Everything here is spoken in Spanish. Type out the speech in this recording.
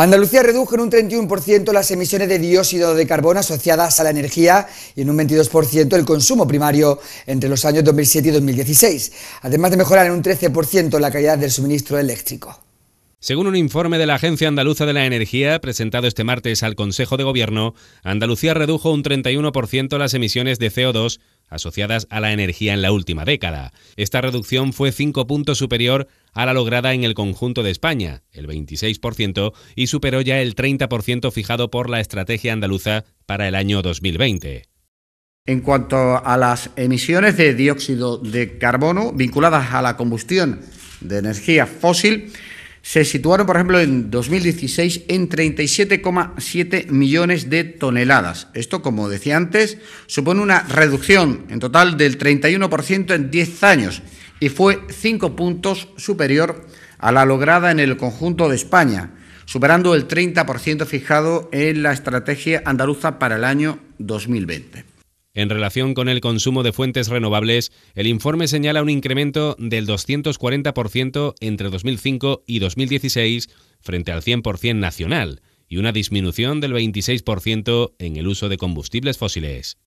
Andalucía redujo en un 31% las emisiones de dióxido de carbono asociadas a la energía y en un 22% el consumo primario entre los años 2007 y 2016, además de mejorar en un 13% la calidad del suministro eléctrico. Según un informe de la Agencia Andaluza de la Energía presentado este martes al Consejo de Gobierno, Andalucía redujo un 31% las emisiones de CO2 asociadas a la energía en la última década. Esta reducción fue 5 puntos superior a la lograda en el conjunto de España, el 26%, y superó ya el 30% fijado por la estrategia andaluza para el año 2020. En cuanto a las emisiones de dióxido de carbono vinculadas a la combustión de energía fósil, se situaron, por ejemplo, en 2016 en 37,7 millones de toneladas. Esto, como decía antes, supone una reducción en total del 31% en 10 años y fue 5 puntos superior a la lograda en el conjunto de España, superando el 30% fijado en la estrategia andaluza para el año 2020. En relación con el consumo de fuentes renovables, el informe señala un incremento del 240% entre 2005 y 2016 frente al 100% nacional y una disminución del 26% en el uso de combustibles fósiles.